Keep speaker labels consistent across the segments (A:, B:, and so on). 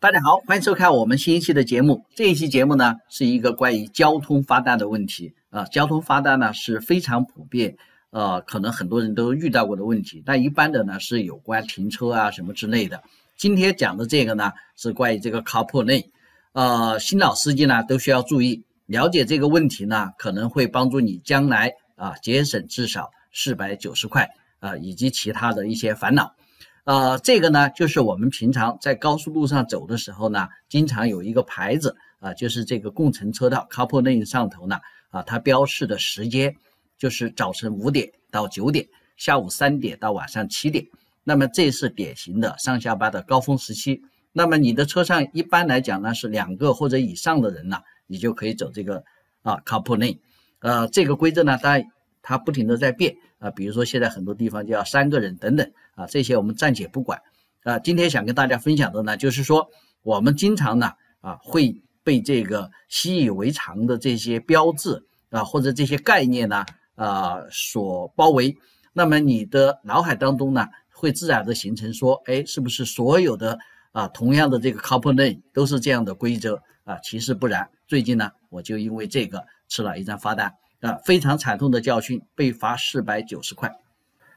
A: 大家好，欢迎收看我们新一期的节目。这一期节目呢，是一个关于交通发单的问题啊。交通发单呢是非常普遍，呃，可能很多人都遇到过的问题。但一般的呢是有关停车啊什么之类的。今天讲的这个呢，是关于这个 c p l 破内，呃，新老司机呢都需要注意。了解这个问题呢，可能会帮助你将来啊节省至少四百九十块啊以及其他的一些烦恼。呃，这个呢，就是我们平常在高速路上走的时候呢，经常有一个牌子啊，就是这个共乘车道 couple lane 上头呢，啊，它标示的时间就是早晨五点到九点，下午三点到晚上七点。那么这是典型的上下班的高峰时期。那么你的车上一般来讲呢，是两个或者以上的人呢，你就可以走这个啊 couple lane。呃，这个规则呢，大家。它不停的在变啊，比如说现在很多地方就要三个人等等啊，这些我们暂且不管啊。今天想跟大家分享的呢，就是说我们经常呢啊会被这个习以为常的这些标志啊或者这些概念呢啊所包围，那么你的脑海当中呢会自然的形成说，哎，是不是所有的啊同样的这个 c o m p a n t 都是这样的规则啊？其实不然。最近呢我就因为这个吃了一张罚单。啊，非常惨痛的教训，被罚四百九十块。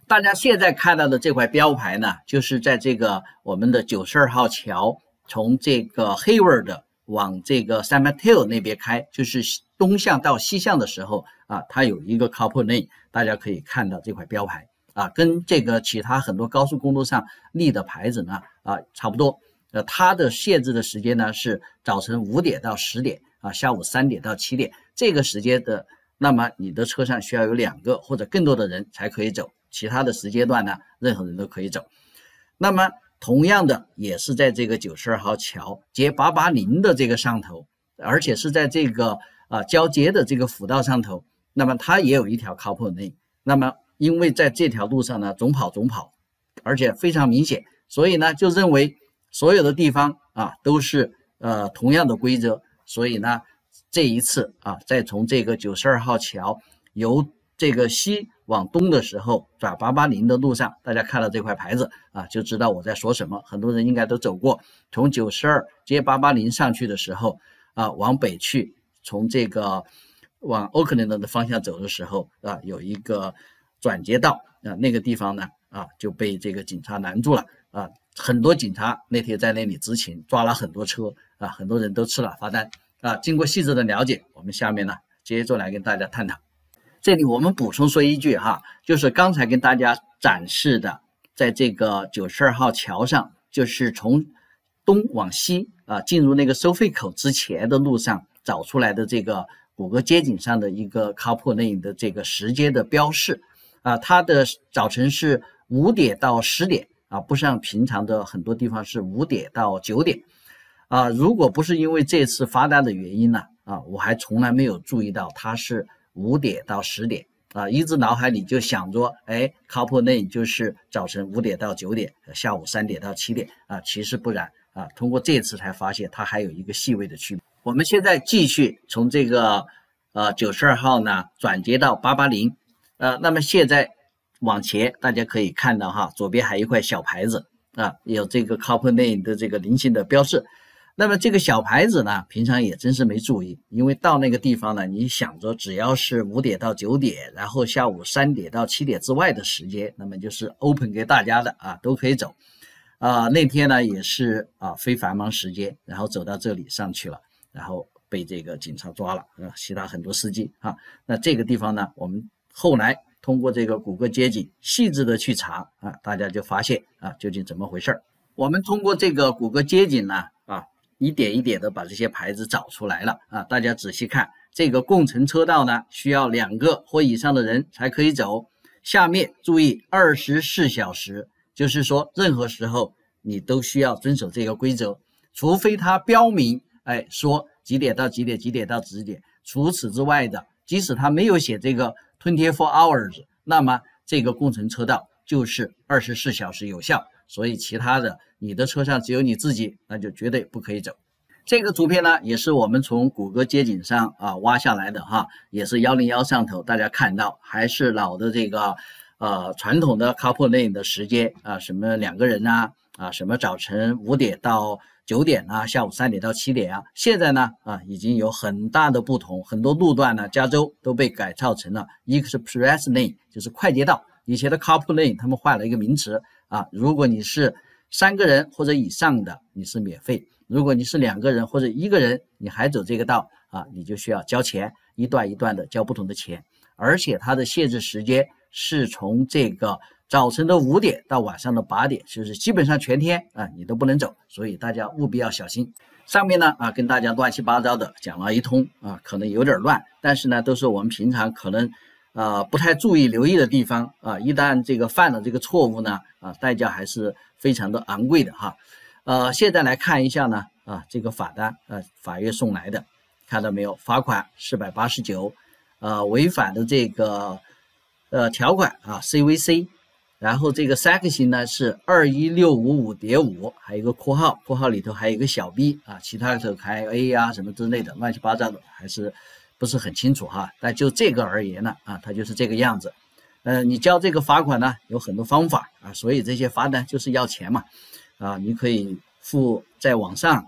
A: 大家现在看到的这块标牌呢，就是在这个我们的九十二号桥，从这个 Hayward 往这个 San Mateo 那边开，就是东向到西向的时候啊，它有一个 c o u p l e n a n e 大家可以看到这块标牌啊，跟这个其他很多高速公路上立的牌子呢啊差不多。呃，它的限制的时间呢是早晨五点到十点啊，下午三点到七点这个时间的。那么你的车上需要有两个或者更多的人才可以走，其他的时间段呢，任何人都可以走。那么同样的也是在这个九十二号桥接八八零的这个上头，而且是在这个啊交接的这个辅道上头，那么它也有一条 couple lane。那么因为在这条路上呢总跑总跑，而且非常明显，所以呢就认为所有的地方啊都是呃同样的规则，所以呢。这一次啊，再从这个九十二号桥由这个西往东的时候，转八八零的路上，大家看到这块牌子啊，就知道我在说什么。很多人应该都走过，从九十二接八八零上去的时候啊，往北去，从这个往欧克林的方向走的时候啊，有一个转接道啊，那个地方呢啊，就被这个警察拦住了啊。很多警察那天在那里执勤，抓了很多车啊，很多人都吃了罚单。啊，经过细致的了解，我们下面呢接着来跟大家探讨。这里我们补充说一句哈，就是刚才跟大家展示的，在这个九十二号桥上，就是从东往西啊，进入那个收费口之前的路上找出来的这个谷歌街景上的一个 c p a 普 e 的这个时间的标示啊，它的早晨是五点到十点啊，不像平常的很多地方是五点到九点。啊，如果不是因为这次发单的原因呢，啊，我还从来没有注意到它是五点到十点啊，一直脑海里就想着，哎 c o u p l e a n e 就是早晨五点到九点，下午三点到七点啊，其实不然啊，通过这次才发现它还有一个细微的区别。我们现在继续从这个呃九十二号呢转接到八八零，呃，那么现在往前大家可以看到哈，左边还有一块小牌子啊，有这个 c o u p l e a n e 的这个菱形的标志。那么这个小牌子呢，平常也真是没注意，因为到那个地方呢，你想着只要是五点到九点，然后下午三点到七点之外的时间，那么就是 open 给大家的啊，都可以走。啊，那天呢也是啊非繁忙时间，然后走到这里上去了，然后被这个警察抓了啊。其他很多司机啊，那这个地方呢，我们后来通过这个谷歌街景细致的去查啊，大家就发现啊，究竟怎么回事儿？我们通过这个谷歌街景呢。一点一点的把这些牌子找出来了啊！大家仔细看，这个共乘车道呢，需要两个或以上的人才可以走。下面注意，二十四小时，就是说，任何时候你都需要遵守这个规则，除非它标明，哎，说几点到几点，几点到几点。除此之外的，即使他没有写这个 twenty four hours，那么这个共乘车道就是二十四小时有效。所以其他的，你的车上只有你自己，那就绝对不可以走。这个图片呢，也是我们从谷歌街景上啊挖下来的哈，也是幺零幺上头，大家看到还是老的这个呃传统的 couple lane 的时间啊，什么两个人啊啊，什么早晨五点到九点啊，下午三点到七点啊。现在呢啊，已经有很大的不同，很多路段呢，加州都被改造成了 express lane，就是快捷道。以前的 couple lane，他们换了一个名词。啊，如果你是三个人或者以上的，你是免费；如果你是两个人或者一个人，你还走这个道啊，你就需要交钱，一段一段的交不同的钱，而且它的限制时间是从这个早晨的五点到晚上的八点，就是基本上全天啊你都不能走，所以大家务必要小心。上面呢啊跟大家乱七八糟的讲了一通啊，可能有点乱，但是呢都是我们平常可能。啊，不太注意留意的地方啊，一旦这个犯了这个错误呢，啊，代价还是非常的昂贵的哈。呃，现在来看一下呢，啊，这个罚单，呃，法院送来的，看到没有？罚款四百八十九，呃，违反的这个呃条款啊，CVC，然后这个三角形呢是二一六五五点五，还有一个括号，括号里头还有一个小 B 啊，其他的开 A 啊什么之类的乱七八糟的，还是。不是很清楚哈，但就这个而言呢，啊，它就是这个样子。呃，你交这个罚款呢，有很多方法啊，所以这些罚单就是要钱嘛。啊，你可以付在网上，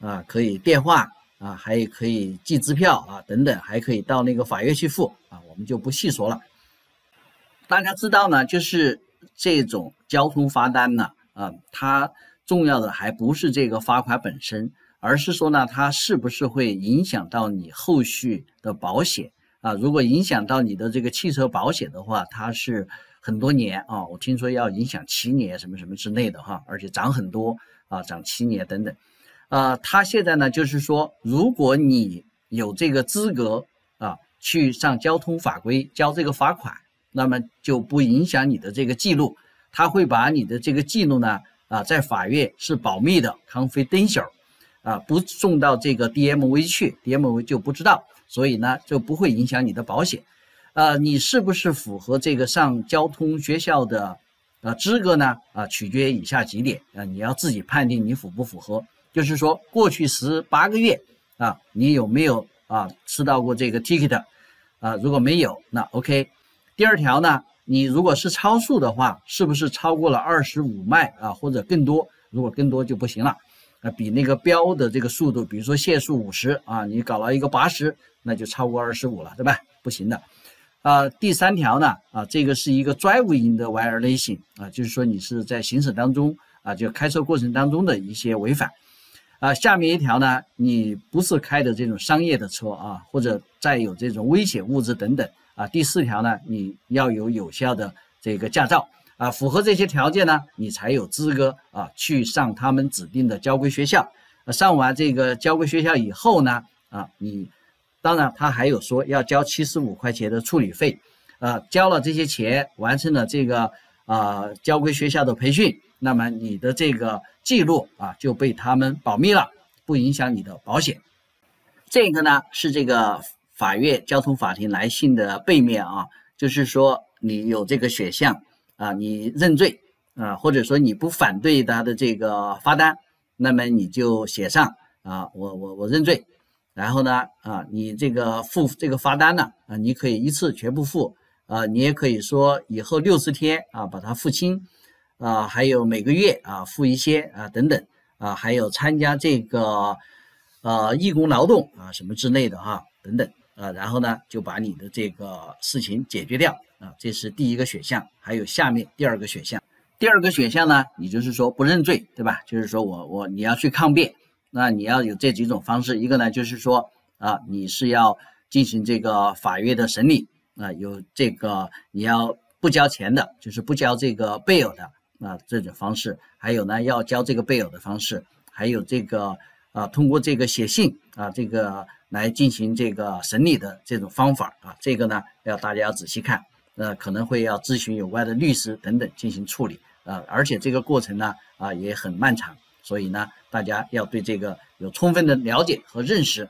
A: 啊，可以电话，啊，还可以寄支票啊，等等，还可以到那个法院去付啊。我们就不细说了。大家知道呢，就是这种交通罚单呢，啊，它重要的还不是这个罚款本身。而是说呢，它是不是会影响到你后续的保险啊？如果影响到你的这个汽车保险的话，它是很多年啊。我听说要影响七年，什么什么之类的哈，而且涨很多啊，涨七年等等。啊，它现在呢，就是说，如果你有这个资格啊，去上交通法规交这个罚款，那么就不影响你的这个记录。他会把你的这个记录呢，啊，在法院是保密的 （confidential）。啊，不送到这个 DMV 去，DMV 就不知道，所以呢就不会影响你的保险。啊，你是不是符合这个上交通学校的啊资格呢？啊，取决于以下几点啊，你要自己判定你符不符合。就是说，过去十八个月啊，你有没有啊吃到过这个 ticket？啊，如果没有，那 OK。第二条呢，你如果是超速的话，是不是超过了二十五迈啊，或者更多？如果更多就不行了。那比那个标的这个速度，比如说限速五十啊，你搞了一个八十，那就超过二十五了，对吧？不行的。啊，第三条呢，啊，这个是一个 driving 的 violation，啊，就是说你是在行驶当中啊，就开车过程当中的一些违反。啊，下面一条呢，你不是开的这种商业的车啊，或者载有这种危险物质等等啊。第四条呢，你要有有效的这个驾照。啊，符合这些条件呢，你才有资格啊去上他们指定的交规学校。上完这个交规学校以后呢，啊，你当然他还有说要交七十五块钱的处理费。啊，交了这些钱，完成了这个啊交规学校的培训，那么你的这个记录啊就被他们保密了，不影响你的保险。这个呢是这个法院交通法庭来信的背面啊，就是说你有这个选项。啊，你认罪啊，或者说你不反对他的这个罚单，那么你就写上啊，我我我认罪。然后呢，啊，你这个付这个罚单呢，啊，你可以一次全部付，啊，你也可以说以后六十天啊把它付清，啊，还有每个月啊付一些啊等等，啊，还有参加这个，呃，义工劳动啊什么之类的哈等等。啊，然后呢，就把你的这个事情解决掉啊，这是第一个选项。还有下面第二个选项，第二个选项呢，你就是说不认罪，对吧？就是说我我你要去抗辩，那你要有这几种方式，一个呢就是说啊，你是要进行这个法院的审理啊，有这个你要不交钱的，就是不交这个配偶的啊这种方式，还有呢要交这个配偶的方式，还有这个。啊，通过这个写信啊，这个来进行这个审理的这种方法啊，这个呢要大家要仔细看，呃，可能会要咨询有关的律师等等进行处理啊，而且这个过程呢啊也很漫长，所以呢大家要对这个有充分的了解和认识。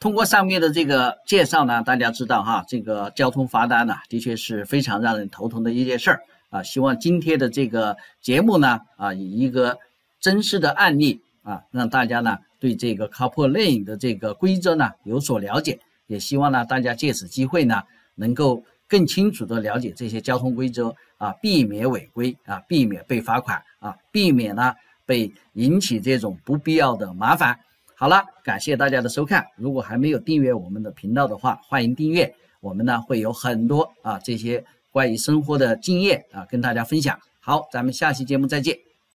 A: 通过上面的这个介绍呢，大家知道哈，这个交通罚单呢的确是非常让人头疼的一件事儿啊。希望今天的这个节目呢啊，以一个真实的案例啊，让大家呢。对这个 c l 泊内引的这个规则呢有所了解，也希望呢大家借此机会呢能够更清楚的了解这些交通规则啊，避免违规啊，避免被罚款啊，避免呢被引起这种不必要的麻烦。好了，感谢大家的收看。如果还没有订阅我们的频道的话，欢迎订阅。我们呢会有很多啊这些关于生活的经验啊跟大家分享。好，咱们下期节目再见。